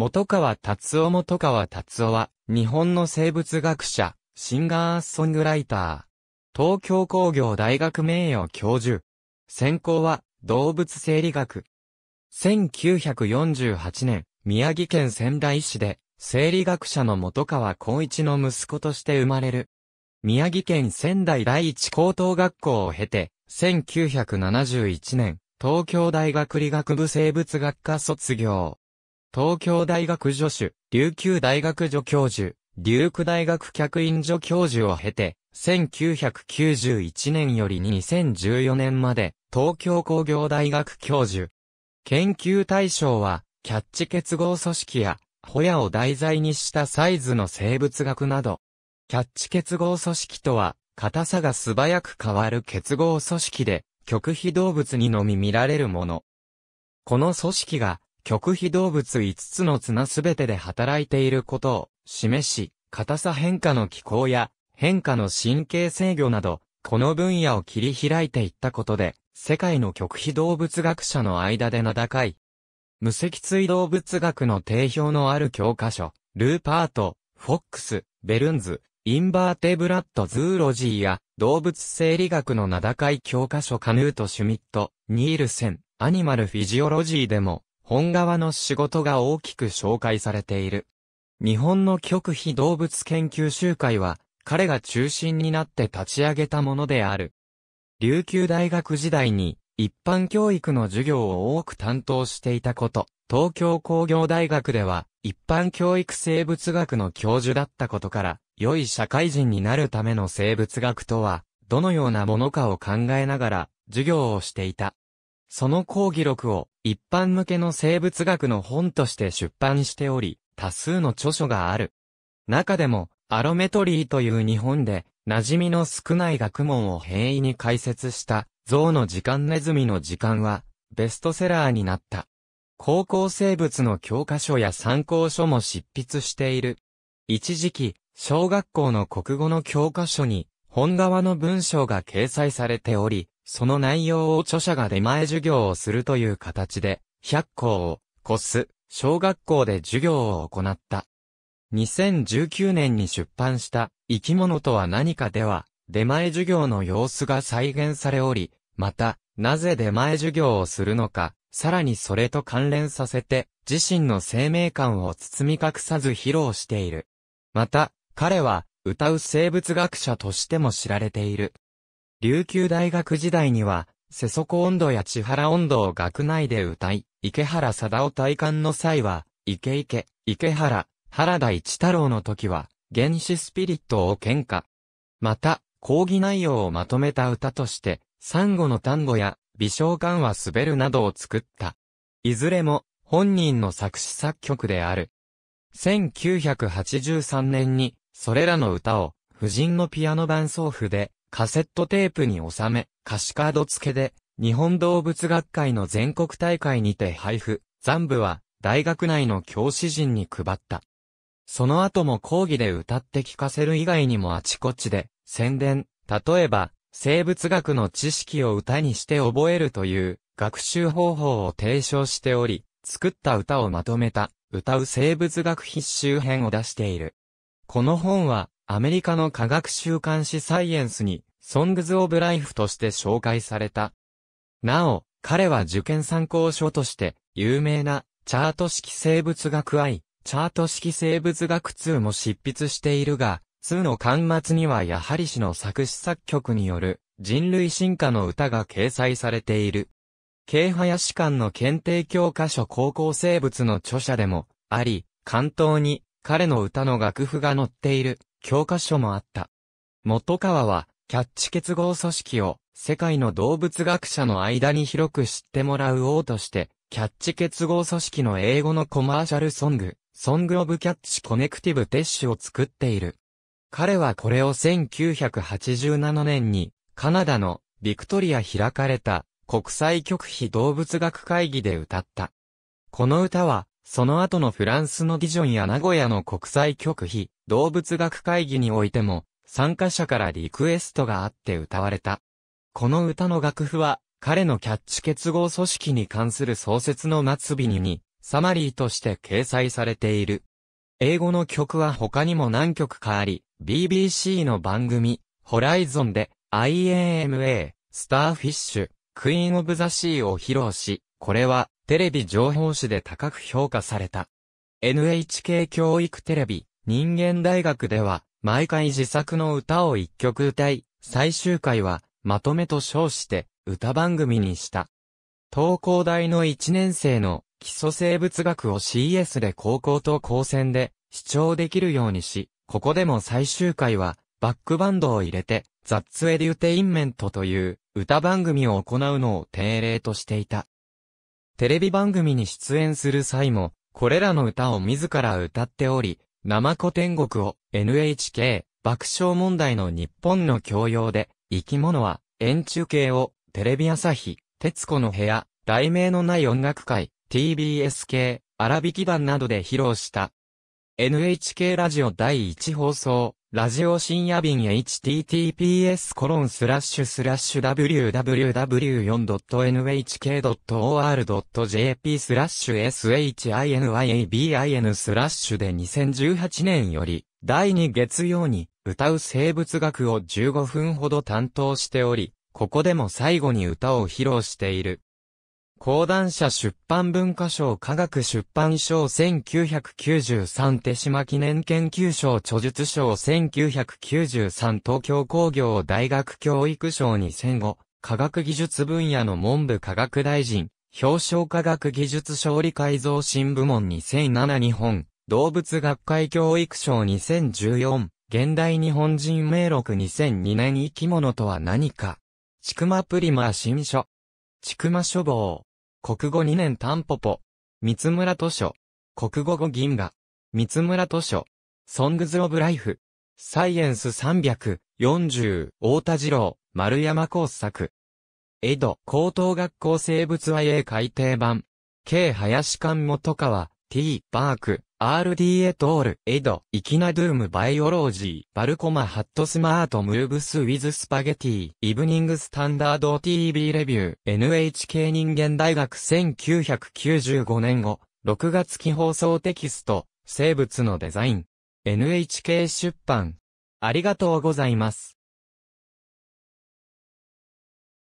元川達夫元川達夫は、日本の生物学者、シンガーソングライター。東京工業大学名誉教授。専攻は、動物生理学。1948年、宮城県仙台市で、生理学者の元川光一の息子として生まれる。宮城県仙台第一高等学校を経て、1971年、東京大学理学部生物学科卒業。東京大学助手、琉球大学助教授、琉球大学客員助教授を経て、1991年より2014年まで、東京工業大学教授。研究対象は、キャッチ結合組織や、ホヤを題材にしたサイズの生物学など、キャッチ結合組織とは、硬さが素早く変わる結合組織で、極秘動物にのみ見られるもの。この組織が極秘動物5つの綱すべてで働いていることを示し、硬さ変化の気候や変化の神経制御など、この分野を切り開いていったことで、世界の極秘動物学者の間で名高い。無脊椎動物学の定評のある教科書、ルーパート、フォックス、ベルンズ、インバーテブラッドズーロジーや動物生理学の名高い教科書カヌート・シュミット、ニールセン、アニマルフィジオロジーでも本側の仕事が大きく紹介されている。日本の極秘動物研究集会は、彼が中心になって立ち上げたものである。琉球大学時代に、一般教育の授業を多く担当していたこと、東京工業大学では、一般教育生物学の教授だったことから、良い社会人になるための生物学とは、どのようなものかを考えながら、授業をしていた。その講義録を一般向けの生物学の本として出版しており、多数の著書がある。中でも、アロメトリーという日本で、馴染みの少ない学問を平易に解説した、象の時間ネズミの時間は、ベストセラーになった。高校生物の教科書や参考書も執筆している。一時期、小学校の国語の教科書に、本側の文章が掲載されており、その内容を著者が出前授業をするという形で、100校を、こす小学校で授業を行った。2019年に出版した、生き物とは何かでは、出前授業の様子が再現されおり、また、なぜ出前授業をするのか、さらにそれと関連させて、自身の生命感を包み隠さず披露している。また、彼は、歌う生物学者としても知られている。琉球大学時代には、瀬底温度や千原温度を学内で歌い、池原貞夫体感の際は、池池、池原、原田一太郎の時は、原始スピリットを喧嘩。また、講義内容をまとめた歌として、産後の単語や、微笑感は滑るなどを作った。いずれも、本人の作詞作曲である。1983年に、それらの歌を、夫人のピアノ伴奏譜で、カセットテープに収め、歌詞カード付けで、日本動物学会の全国大会にて配布、残部は、大学内の教師陣に配った。その後も講義で歌って聞かせる以外にもあちこちで、宣伝、例えば、生物学の知識を歌にして覚えるという学習方法を提唱しており、作った歌をまとめた歌う生物学必修編を出している。この本はアメリカの科学週刊誌サイエンスに、ソングズ・オブ・ライフとして紹介された。なお、彼は受験参考書として、有名な、チャート式生物学 I、チャート式生物学2も執筆しているが、2の巻末にはやはり氏の作詞作曲による、人類進化の歌が掲載されている。京林館の検定教科書高校生物の著者でも、あり、関東に、彼の歌の楽譜が載っている。教科書もあった。元川は、キャッチ結合組織を世界の動物学者の間に広く知ってもらう王として、キャッチ結合組織の英語のコマーシャルソング、ソングオブキャッチコネクティブテッシュを作っている。彼はこれを1987年に、カナダのビクトリア開かれた国際極秘動物学会議で歌った。この歌はその後のフランスのディジョンや名古屋の国際局費、動物学会議においても、参加者からリクエストがあって歌われた。この歌の楽譜は、彼のキャッチ結合組織に関する創設の末尾にに、サマリーとして掲載されている。英語の曲は他にも何曲かあり、BBC の番組、ホライゾンで、IAMA、スターフィッシュ、クイーンオブザシーを披露し、これはテレビ情報誌で高く評価された。NHK 教育テレビ、人間大学では、毎回自作の歌を一曲歌い、最終回は、まとめと称して、歌番組にした。東工大の1年生の基礎生物学を CS で高校と高専で視聴できるようにし、ここでも最終回はバックバンドを入れて、ザッツエデュテインメントという歌番組を行うのを定例としていた。テレビ番組に出演する際も、これらの歌を自ら歌っており、生コ天国を NHK 爆笑問題の日本の教養で、生き物は円柱形をテレビ朝日、徹子の部屋、題名のない音楽会、TBS 系、荒引き団などで披露した。NHK ラジオ第1放送、ラジオ深夜便 https コロンスラッシュスラッシュ www4.nhk.or.jp スラッシュ shiniabin スラッシュで2018年より第2月曜に歌う生物学を15分ほど担当しており、ここでも最後に歌を披露している。講談社出版文化賞科学出版賞1993手島記念研究賞著述賞1993東京工業大学教育賞2005科学技術分野の文部科学大臣表彰科学技術勝利改造新部門2007日本動物学会教育賞2014現代日本人名録2002年生き物とは何か。ちくまプリマー新書。ちくま書房。国語2年タンポポ、三村図書、国語5銀河、三村図書、ソングズ・オブ・ライフ、サイエンス340、大田次郎、丸山工作。江戸高等学校生物和 A 改訂版、K 林館元川、T バーク。RDA トール、エド、イキナドゥームバイオロージー、バルコマハットスマートムーブスウィズスパゲティ、イブニングスタンダード TV レビュー、NHK 人間大学1995年後、6月期放送テキスト、生物のデザイン、NHK 出版。ありがとうございます。